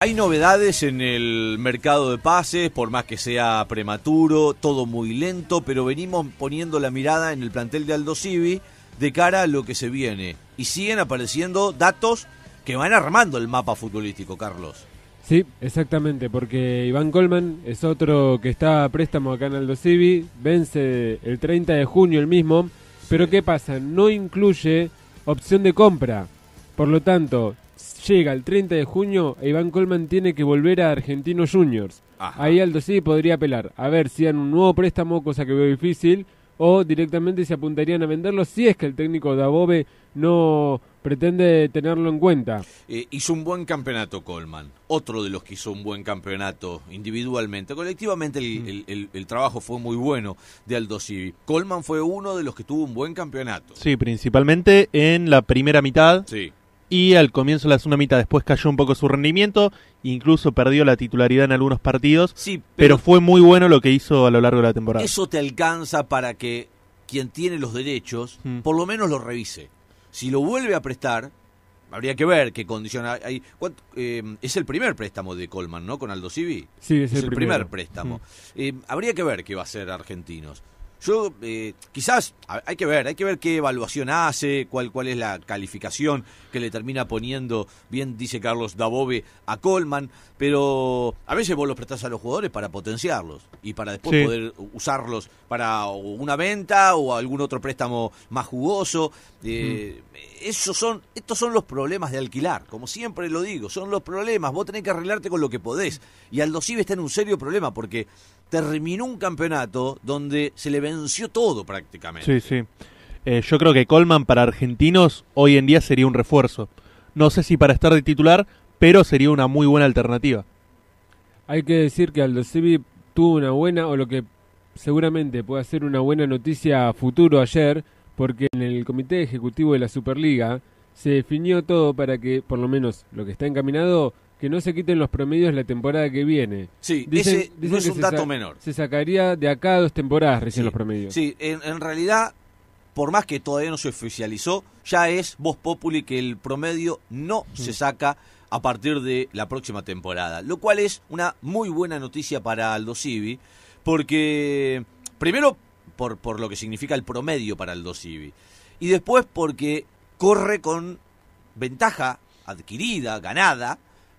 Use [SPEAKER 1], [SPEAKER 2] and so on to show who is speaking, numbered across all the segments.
[SPEAKER 1] Hay novedades en el mercado de pases, por más que sea prematuro, todo muy lento, pero venimos poniendo la mirada en el plantel de Aldo de cara a lo que se viene. Y siguen apareciendo datos que van armando el mapa futbolístico, Carlos.
[SPEAKER 2] Sí, exactamente, porque Iván Colman es otro que está a préstamo acá en Aldo Civi, vence el 30 de junio el mismo, pero ¿qué pasa? No incluye opción de compra. Por lo tanto, llega el 30 de junio e Iván Colman tiene que volver a Argentinos Juniors. Ahí Aldo sí podría apelar a ver si dan un nuevo préstamo, cosa que veo difícil, o directamente se apuntarían a venderlo si es que el técnico de bobe no pretende tenerlo en cuenta.
[SPEAKER 1] Eh, hizo un buen campeonato Colman, otro de los que hizo un buen campeonato individualmente. Colectivamente el, mm. trabajo fue muy bueno de Aldo Civi. Colman fue uno de los que tuvo un buen campeonato.
[SPEAKER 3] Sí, principalmente en la primera mitad. Sí y al comienzo de la segunda mitad después cayó un poco su rendimiento, incluso perdió la titularidad en algunos partidos, sí, pero, fue muy bueno lo que hizo a lo largo de la temporada. Eso
[SPEAKER 1] te alcanza para que quien tiene los derechos mm. por lo menos lo revise. Si lo vuelve a prestar, habría que ver qué condición hay. Eh, es el primer préstamo de Colman, ¿no? Con Aldo Civi. Sí, es, el, primer préstamo. Mm. Eh, habría que ver qué va a hacer Argentinos. Yo, eh, quizás, hay que ver, hay que ver qué evaluación hace, cuál, cuál es la calificación que le termina poniendo, bien dice Carlos Dabove, a Coleman, pero a veces vos los prestás a los jugadores para potenciarlos y para después poder usarlos para una venta o algún otro préstamo más jugoso. Eh, mm. esos son, estos son los problemas de alquilar, como siempre lo digo, son los problemas, vos tenés que arreglarte con lo que podés. Y Aldosive está en un serio problema porque terminó un campeonato donde se le venció todo prácticamente.
[SPEAKER 3] Sí, sí. Eh, yo creo que Coleman para argentinos hoy en día sería un refuerzo. No sé si para estar de titular, pero sería una muy buena
[SPEAKER 2] alternativa. Hay que decir que Aldo Civi tuvo una buena, o lo que seguramente puede ser una buena noticia a futuro ayer, porque en el comité ejecutivo de la Superliga se definió todo para que, por lo menos lo que está encaminado, que no se quiten los promedios la temporada que viene. Sí, ese no es un dato menor. Se sacaría de acá dos temporadas recién los promedios. Sí,
[SPEAKER 1] en, realidad, por más que todavía no se oficializó, ya es voz populi que el promedio no mm. se saca a partir de la próxima temporada, lo cual es una muy buena noticia para Aldo Civi, porque primero por, por lo que significa el promedio para Aldo Civi, y después porque corre con ventaja adquirida, ganada,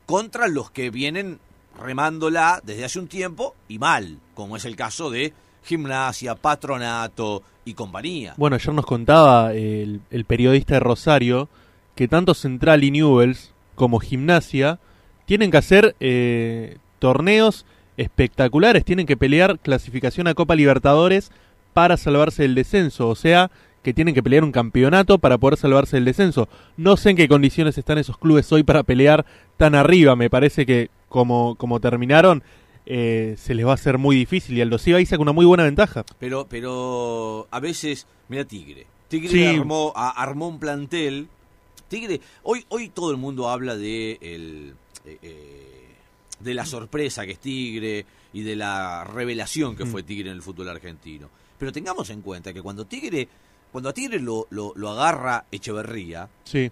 [SPEAKER 1] contra los que vienen remándola desde hace un tiempo y mal, como es el caso de gimnasia, patronato y compañía.
[SPEAKER 3] Bueno, ayer nos contaba el, periodista de Rosario que tanto Central y Newells como gimnasia tienen que hacer eh, torneos espectaculares, tienen que pelear clasificación a Copa Libertadores para salvarse del descenso, o sea, que tienen que pelear un campeonato para poder salvarse del descenso. No sé en qué condiciones están esos clubes hoy para pelear tan arriba. Me parece que como, como terminaron, eh, se les va a hacer muy difícil. Y Aldo Ciba ahí una muy buena ventaja.
[SPEAKER 1] Pero, pero a veces, mira Tigre. Tigre armó, armó un plantel. Tigre, hoy, hoy todo el mundo habla de el, eh, eh, de la sorpresa que es Tigre y de la revelación que mm. fue Tigre en el fútbol argentino. Pero tengamos en cuenta que cuando Tigre cuando a Tigre lo, lo, agarra Echeverría, sí.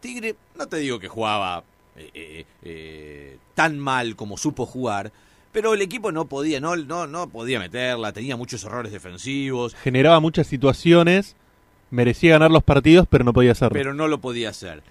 [SPEAKER 1] Tigre, no te digo que jugaba eh, eh, eh, tan mal como supo jugar, pero el equipo no podía, no, no, no podía meterla, tenía muchos errores defensivos.
[SPEAKER 3] Generaba muchas situaciones, merecía ganar los partidos, pero no podía hacerlo. Pero
[SPEAKER 1] no lo podía hacer.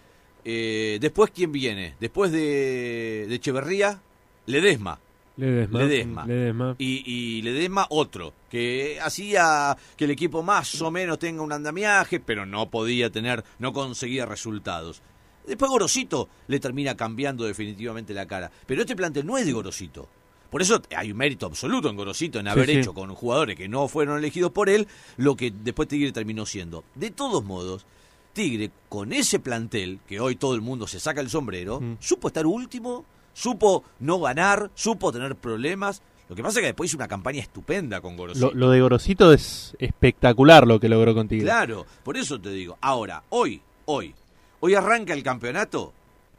[SPEAKER 1] después, ¿quién viene? Después de, de Echeverría, Ledesma.
[SPEAKER 2] Ledesma. Ledesma.
[SPEAKER 1] Y, Ledesma otro, que hacía que el equipo más o menos tenga un andamiaje, pero no podía tener, no conseguía resultados. Después Gorosito le termina cambiando definitivamente la cara. Pero este plantel no es de Gorosito. Por eso hay un mérito absoluto en Gorosito en haber hecho con jugadores que no fueron elegidos por él lo que después Tigre terminó siendo. De todos modos, Tigre con ese plantel, que hoy todo el mundo se saca el sombrero, mm. supo estar último supo no ganar, supo tener problemas. Lo que pasa es que después hizo una campaña estupenda con Gorosito.
[SPEAKER 3] Lo, de Gorosito es espectacular lo que logró contigo. Claro,
[SPEAKER 1] por eso te digo. Ahora, hoy, hoy, hoy arranca el campeonato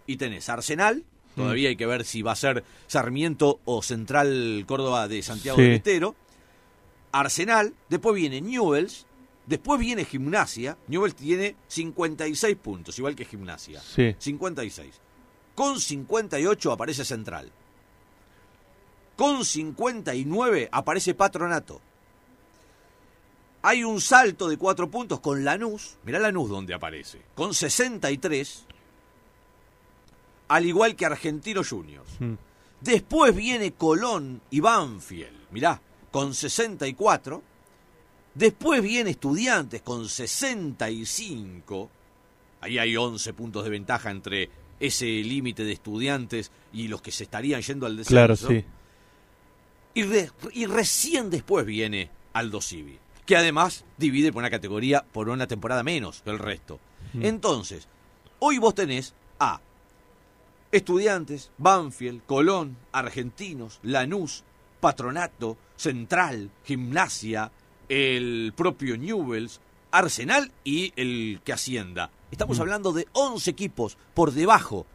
[SPEAKER 1] y tenés Arsenal, mm. todavía hay que ver si va a ser Sarmiento o Central Córdoba de Santiago de del Estero. Arsenal, después viene Newells, después viene Gimnasia. Newells tiene 56 puntos, igual que Gimnasia. Sí. 56. Con 58 aparece Central. Con 59 aparece Patronato. Hay un salto de cuatro puntos con Lanús. Mirá Lanús donde aparece. Con 63. Al igual que Argentino Juniors. Mm. Después viene Colón y Banfield. Mirá, con 64. Después viene Estudiantes con 65. Ahí hay 11 puntos de ventaja entre ese límite de estudiantes y los que se estarían yendo al descenso. Claro, sí. Y, y recién después viene Aldo Civi, que además divide por una categoría por una temporada menos que el resto. Mm. Entonces, hoy vos tenés a estudiantes, Banfield, Colón, Argentinos, Lanús, Patronato, Central, Gimnasia, el propio Newells, Arsenal y el que Hacienda. Estamos mm. hablando de 11 equipos por debajo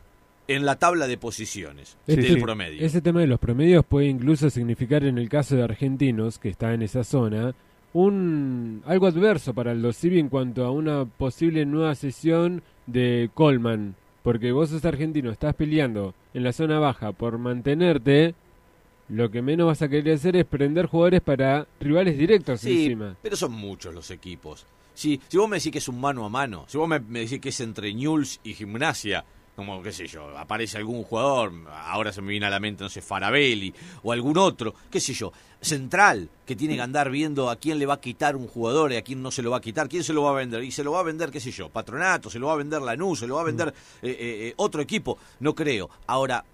[SPEAKER 1] en la tabla de posiciones
[SPEAKER 2] del promedio. Ese tema de los promedios puede incluso significar en el caso de argentinos que está en esa zona un algo adverso para el Dosivi en cuanto a una posible nueva sesión de Coleman, porque vos sos argentino, estás peleando en la zona baja por mantenerte, lo que menos vas a querer hacer es prender jugadores para rivales directos encima.
[SPEAKER 1] Pero son muchos los equipos. Si, si vos me decís que es un mano a mano, si vos me, decís que es entre News y Gimnasia, como qué sé yo, aparece algún jugador, ahora se me viene a la mente, no sé, Farabelli o algún otro, qué sé yo, central, que tiene que andar viendo a quién le va a quitar un jugador y a quién no se lo va a quitar, quién se lo va a vender, y se lo va a vender, qué sé yo, Patronato, se lo va a vender Lanús, se lo va a vender eh, eh, eh, otro equipo, no creo. Ahora,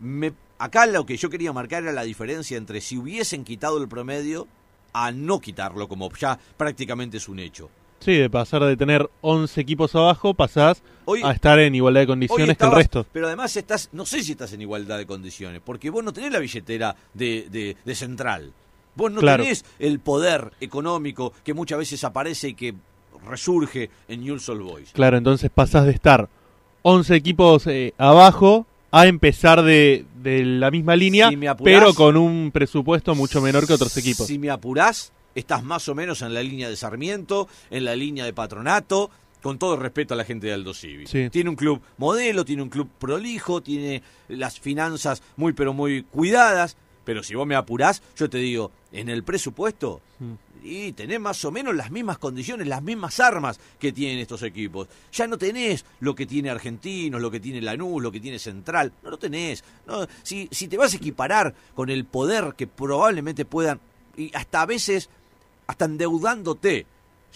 [SPEAKER 1] me, acá lo que yo quería marcar era la diferencia entre si hubiesen quitado el promedio a no quitarlo, como ya prácticamente es un hecho.
[SPEAKER 3] Sí, de pasar de tener 11 equipos abajo, pasás a estar en igualdad de condiciones que el resto.
[SPEAKER 1] Pero además estás, no sé si estás en igualdad de condiciones, porque vos no tenés la billetera de, central. Vos no tenés el poder económico que muchas veces aparece y que resurge en New Boys.
[SPEAKER 3] Claro, entonces pasás de estar 11 equipos eh, abajo a empezar de, la misma línea, pero con un presupuesto mucho menor que otros equipos. Si
[SPEAKER 1] me apurás, estás más o menos en la línea de Sarmiento, en la línea de Patronato, con todo respeto a la gente de Aldo Civi. Tiene un club modelo, tiene un club prolijo, tiene las finanzas muy pero muy cuidadas, pero si vos me apurás, yo te digo, en el presupuesto, mm. y tenés más o menos las mismas condiciones, las mismas armas que tienen estos equipos. Ya no tenés lo que tiene Argentinos, lo que tiene Lanús, lo que tiene Central, no lo tenés. si, si te vas a equiparar con el poder que probablemente puedan, y hasta a veces hasta endeudándote,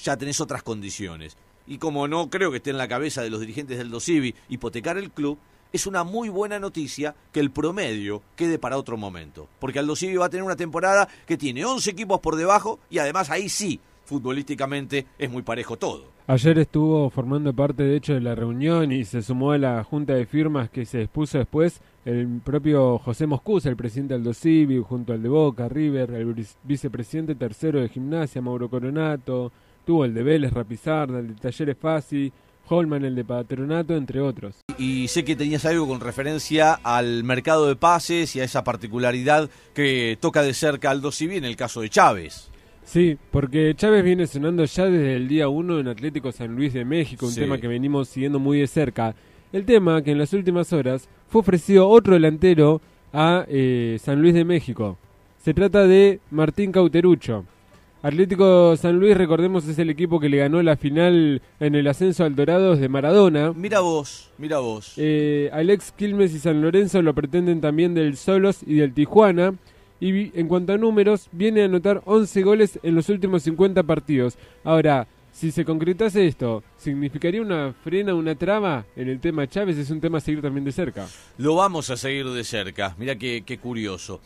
[SPEAKER 1] ya tenés otras condiciones. Y como no creo que esté en la cabeza de los dirigentes del Docivi hipotecar el club, es una muy buena noticia que el promedio quede para otro momento. Porque el va a tener una temporada que tiene 11 equipos por debajo y además ahí sí, futbolísticamente, es muy parejo todo.
[SPEAKER 2] Ayer estuvo formando parte, de hecho, de la reunión y se sumó a la junta de firmas que se expuso después el propio José Moscú, el presidente del Docibi, junto al de Boca, River, el vicepresidente tercero de Gimnasia, Mauro Coronato, tuvo el de Vélez, Rapizarda, el de Talleres Fasi, Holman, el de Patronato, entre otros.
[SPEAKER 1] Y sé que tenías algo con referencia al mercado de pases y a esa particularidad que toca de cerca al Docibi en el caso de Chávez.
[SPEAKER 2] Sí, porque Chávez viene sonando ya desde el día 1 en Atlético San Luis de México, un tema que venimos siguiendo muy de cerca. El tema que en las últimas horas fue ofrecido otro delantero a eh, San Luis de México. Se trata de Martín Cauterucho. Atlético San Luis, recordemos, es el equipo que le ganó la final en el ascenso al Dorados de Maradona. Mira vos, mira vos. Eh, Alex Quilmes y San Lorenzo lo pretenden también del Solos y del Tijuana. Y en cuanto a números, viene a anotar 11 goles en los últimos 50 partidos. Ahora, si se concretase esto, ¿significaría una frena, una traba en el tema Chávez? Es un tema a seguir también de cerca. Lo vamos a seguir
[SPEAKER 1] de cerca. Mira qué, qué curioso.